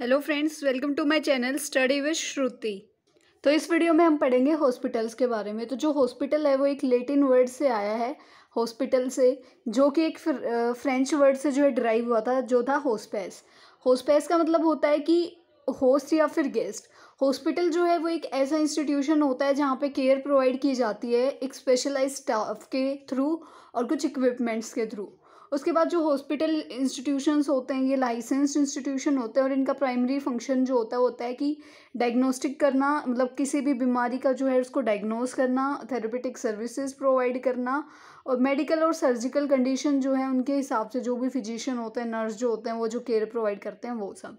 hello friends welcome to my channel study with Shruti तो इस video में हम पढ़ेंगे हॉस्पिटल्स के बारे में तो जो हॉस्पिटल है वो एक लेटिन वर्ड से आया है हॉस्पिटल से जो कि एक फ्रेंच वर्ड से जो है ड्राइव हुआ था जो था होस्पेस होस्पेस का मतलब होता है कि होस्ट या फिर गेस्ट हॉस्पिटल जो है वो एक ऐसा इंस्टीट्यूशन होता है जहाँ पे केयर प्रोवाइड की जाती है एक स्पेशलाइज स्टाफ के थ्रू और कुछ इक्विपमेंट्स के थ्रू उसके बाद जो हॉस्पिटल इंस्टीट्यूशंस होते हैं ये लाइसेंस्ड इंस्टीट्यूशन होते हैं और इनका प्राइमरी फंक्शन जो होता है होता है कि डायग्नोस्टिक करना मतलब किसी भी बीमारी का जो है उसको डायग्नोस करना थेरेपेटिक सर्विसेज प्रोवाइड करना और मेडिकल और सर्जिकल कंडीशन जो है उनके हिसाब से जो भी फिजिशियन होते हैं नर्स जो होते हैं वो जो केयर प्रोवाइड करते हैं वो सब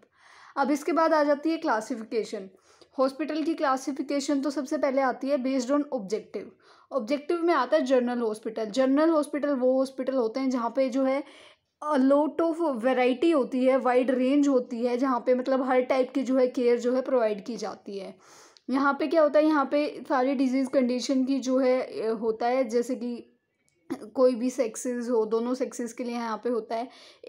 अब इसके बाद आ जाती है क्लासिफिकेशन हॉस्पिटल की क्लासिफिकेशन तो सबसे पहले आती है बेस्ड ऑन ऑब्जेक्टिव ऑब्जेक्टिव में आता है जनरल हॉस्पिटल जनरल हॉस्पिटल वो हॉस्पिटल होते हैं जहाँ पे जो है लोट ऑफ वेराइटी होती है वाइड रेंज होती है जहाँ पे मतलब हर टाइप की जो है केयर जो है प्रोवाइड की जाती है यहाँ पे क्या होता है यहाँ पे सारी डिजीज़ कंडीशन की जो है होता है जैसे कि कोई भी सेक्सेस हो दोनों सेक्सेस के लिए यहाँ पे होता है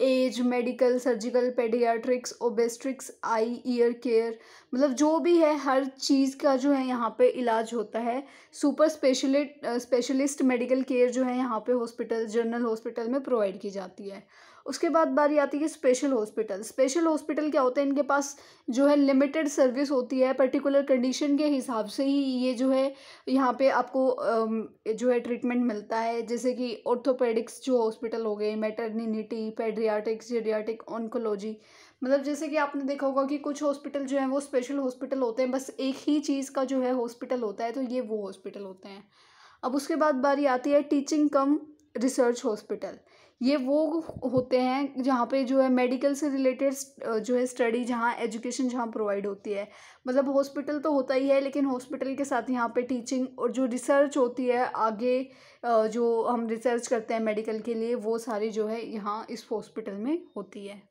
as medical surgical paediatrics obstetrics eye ear care मतलब जो भी है हर चीज़ का जो है यहाँ पे इलाज होता है super specialist specialist medical care जो है यहाँ पे हॉस्पिटल जनरल हॉस्पिटल में प्रोवाइड की जाती है उसके बाद बारी आती है स्पेशल हॉस्पिटल स्पेशल हॉस्पिटल क्या होते हैं इनके पास जो है लिमिटेड सर्विस होती है पर्टिकुलर कंडीशन के हिसाब से ही ये जो है यहाँ पे आपको जो है ट्रीटमेंट मिलता है जैसे कि ऑर्थोपेडिक्स जो हॉस्पिटल हो गए मेटर्निटी पेड्रियाटिक्स जेडियाटिक ऑनकोलॉजी मतलब जैसे कि आपने देखा होगा कि कुछ हॉस्पिटल जो हैं वो स्पेशल हॉस्पिटल होते हैं बस एक ही चीज़ का जो है हॉस्पिटल होता है तो ये वो हॉस्पिटल होते हैं अब उसके बाद बारी आती है टीचिंग कम रिसर्च हॉस्पिटल ये वो होते हैं जहाँ पे जो है मेडिकल से रिलेटेड जो है स्टडी जहाँ एजुकेशन जहाँ प्रोवाइड होती है मतलब हॉस्पिटल तो होता ही है लेकिन हॉस्पिटल के साथ यहाँ पे टीचिंग और जो रिसर्च होती है आगे जो हम रिसर्च करते हैं मेडिकल के लिए वो सारी जो है यहाँ इस हॉस्पिटल में होती है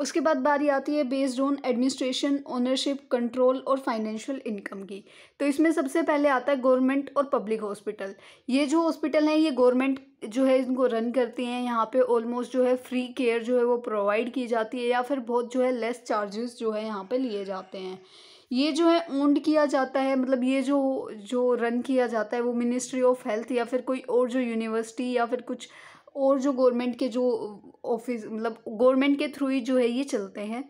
उसके बाद बारी आती है based on administration ownership control और फाइनेंशियल इनकम की तो इसमें सबसे पहले आता है गवर्नमेंट और पब्लिक हॉस्पिटल ये जो हॉस्पिटल हैं ये गवर्नमेंट जो है इनको रन करती हैं यहाँ पे ऑलमोस्ट जो है फ्री केयर जो है वो प्रोवाइड की जाती है या फिर बहुत जो है लेस चार्जेस जो है यहाँ पर लिए जाते हैं ये जो है ओन्ड किया जाता है मतलब ये जो जो रन किया जाता है वो मिनिस्ट्री ऑफ हेल्थ या फिर कोई और जो यूनिवर्सिटी या फिर कुछ और जो गवर्नमेंट के जो ऑफिस मतलब गवर्नमेंट के थ्रू ही जो है ये चलते हैं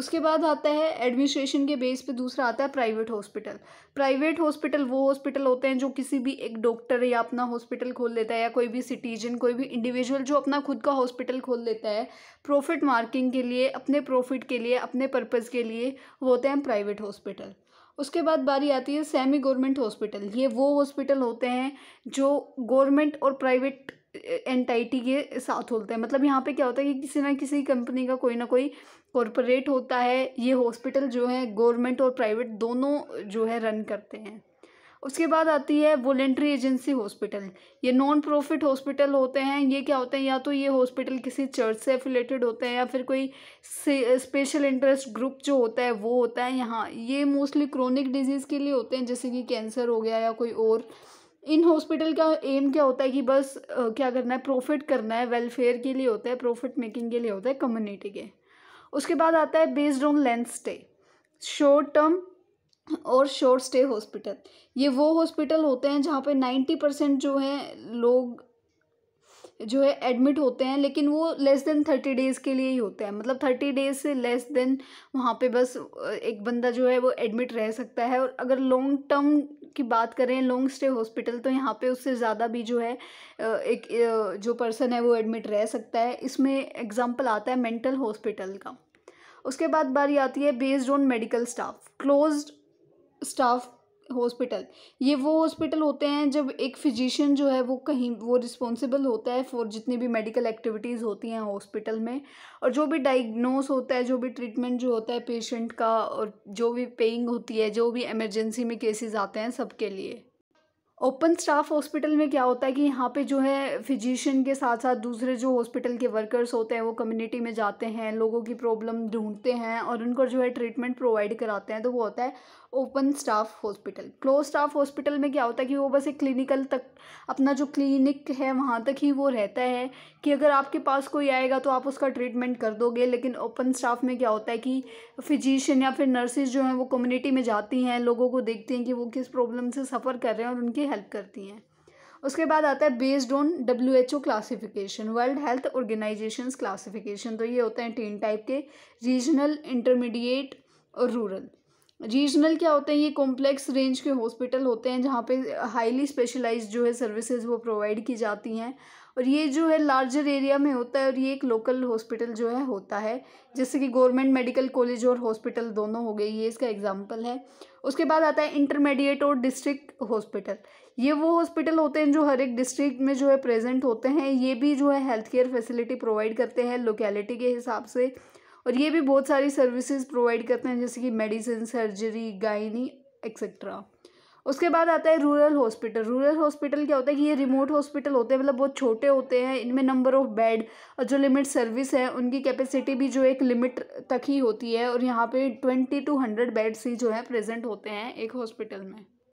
उसके बाद आता है एडमिनिस्ट्रेशन के बेस पे दूसरा आता है प्राइवेट हॉस्पिटल प्राइवेट हॉस्पिटल वो हॉस्पिटल होते हैं जो किसी भी एक डॉक्टर या अपना हॉस्पिटल खोल लेता है या कोई भी सिटीजन कोई भी इंडिविजुअल जो अपना खुद का हॉस्पिटल खोल लेता है प्रॉफिट मार्किंग के लिए अपने प्रॉफिट के लिए अपने पर्पज़ के लिए वो होते हैं प्राइवेट हॉस्पिटल उसके बाद बारी आती है सेमी गवर्नमेंट हॉस्पिटल ये वो हॉस्पिटल होते हैं जो गवर्नमेंट और प्राइवेट एंटाइटी के साथ होता है मतलब यहाँ पे क्या होता है कि किसी ना किसी कंपनी का कोई ना कोई कॉरपोरेट होता है ये हॉस्पिटल जो है गवर्नमेंट और प्राइवेट दोनों जो है रन करते हैं उसके बाद आती है वॉलेंट्री एजेंसी हॉस्पिटल ये नॉन प्रॉफिट हॉस्पिटल होते हैं ये क्या होते हैं या तो ये हॉस्पिटल किसी चर्च से एफिलेटेड होते हैं या फिर कोई स्पेशल इंटरेस्ट ग्रुप जो होता है वो होता है यहाँ ये मोस्टली क्रोनिक डिजीज़ के लिए होते हैं जैसे कि कैंसर हो गया या कोई और इन हॉस्पिटल का एम क्या होता है कि बस क्या करना है प्रॉफिट करना है वेलफेयर के लिए होता है प्रॉफिट मेकिंग के लिए होता है कम्युनिटी के उसके बाद आता है based on length stay short term और शॉर्ट स्टे हॉस्पिटल ये वो हॉस्पिटल होते हैं जहाँ पे नाइन्टी परसेंट जो है लोग जो है एडमिट होते हैं लेकिन वो लेस देन थर्टी डेज़ के लिए ही होते हैं मतलब थर्टी डेज़ से लेस देन वहाँ पे बस एक बंदा जो है वो एडमिट रह सकता है और अगर लॉन्ग टर्म की बात करें लॉन्ग स्टे हॉस्पिटल तो यहाँ पे उससे ज़्यादा भी जो है एक जो पर्सन है वो एडमिट रह सकता है इसमें एग्ज़ाम्पल आता है मेंटल हॉस्पिटल का उसके बाद बारी आती है based on medical staff close staff hospital ये वो हॉस्पिटल होते हैं जब एक फिजिशियन जो है वो कहीं वो रिस्पॉन्सिबल होता है फॉर जितनी भी मेडिकल एक्टिविटीज़ होती हैं हॉस्पिटल में और जो भी डायग्नोस होता है जो भी ट्रीटमेंट जो होता है पेशेंट का और जो भी पेइंग होती है जो भी एमरजेंसी में केसेस आते हैं सबके लिए ओपन स्टाफ हॉस्पिटल में क्या होता है कि यहाँ पे जो है फिजिशियन के साथ साथ दूसरे जो हॉस्पिटल के वर्कर्स होते हैं वो कम्युनिटी में जाते हैं लोगों की प्रॉब्लम ढूंढते हैं और उनको जो है ट्रीटमेंट प्रोवाइड कराते हैं तो वो होता है open staff hospital close staff hospital में क्या होता है कि वो बस एक क्लिनिकल तक अपना जो क्लिनिक है वहाँ तक ही वो रहता है कि अगर आपके पास कोई आएगा तो आप उसका ट्रीटमेंट कर दोगे लेकिन ओपन स्टाफ में क्या होता है कि फिजिशियन या फिर नर्सेज जो हैं वो कम्युनिटी में जाती हैं लोगों को देखती हैं कि वो किस प्रॉब्लम से सफ़र कर रहे हैं और उनकी हेल्प करती हैं उसके बाद आता है बेस्ड ऑन W H O classification world health organisation classification तो ये होते हैं तीन टाइप के रीजनल इंटरमीडिएट और रूरल रीजनल क्या होते हैं ये कॉम्प्लेक्स रेंज के हॉस्पिटल होते हैं जहाँ पे हाईली स्पेशलाइज जो है सर्विसेज वो प्रोवाइड की जाती हैं और ये जो है लार्जर एरिया में होता है और ये एक लोकल हॉस्पिटल जो है होता है जैसे कि गवर्नमेंट मेडिकल कॉलेज और हॉस्पिटल दोनों हो गए ये इसका एग्जाम्पल है उसके बाद आता है इंटरमीडिएट और डिस्ट्रिक्ट हॉस्पिटल ये वो हॉस्पिटल होते हैं जो हर एक डिस्ट्रिक्ट में जो है प्रेजेंट होते हैं ये भी जो है हेल्थ केयर फैसिलिटी प्रोवाइड करते हैं लोकेलिटी के हिसाब से और ये भी बहुत सारी सर्विसेज प्रोवाइड करते हैं जैसे कि मेडिसिन सर्जरी गायनी एक्सेट्रा उसके बाद आता है रूरल हॉस्पिटल रूरल हॉस्पिटल क्या होता है कि ये रिमोट हॉस्पिटल होते हैं मतलब बहुत छोटे होते हैं इनमें नंबर ऑफ़ बेड और जो लिमिट सर्विस है उनकी कैपेसिटी भी जो एक लिमिट तक ही होती है और यहाँ पे ट्वेंटी टू हंड्रेड बेड्स ही जो है प्रेजेंट होते हैं एक हॉस्पिटल में